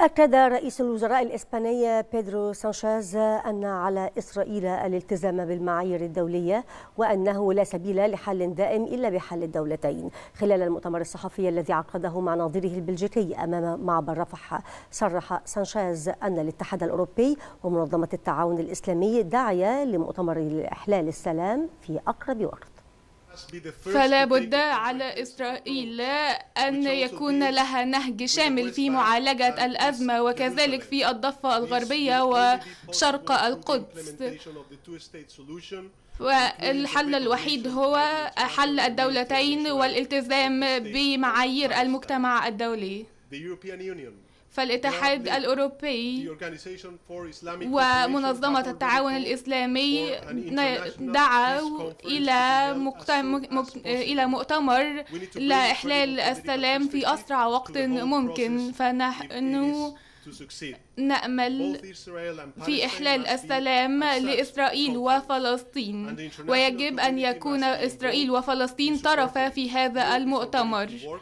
أكد رئيس الوزراء الإسباني بيدرو سانشيز أن على إسرائيل الالتزام بالمعايير الدولية وأنه لا سبيل لحل دائم إلا بحل الدولتين خلال المؤتمر الصحفي الذي عقده مع ناظره البلجيكي أمام معبر رفح صرح سانشيز أن الاتحاد الأوروبي ومنظمة التعاون الإسلامي داعية لمؤتمر إحلال السلام في أقرب وقت فلا بد على إسرائيل أن يكون لها نهج شامل في معالجة الأزمة وكذلك في الضفة الغربية وشرق القدس والحل الوحيد هو حل الدولتين والالتزام بمعايير المجتمع الدولي فالاتحاد الأوروبي ومنظمة التعاون الإسلامي دعوا إلى إلى مؤتمر لإحلال السلام في أسرع وقت ممكن فنحن نأمل في إحلال السلام لإسرائيل وفلسطين ويجب أن يكون إسرائيل وفلسطين طرفا في هذا المؤتمر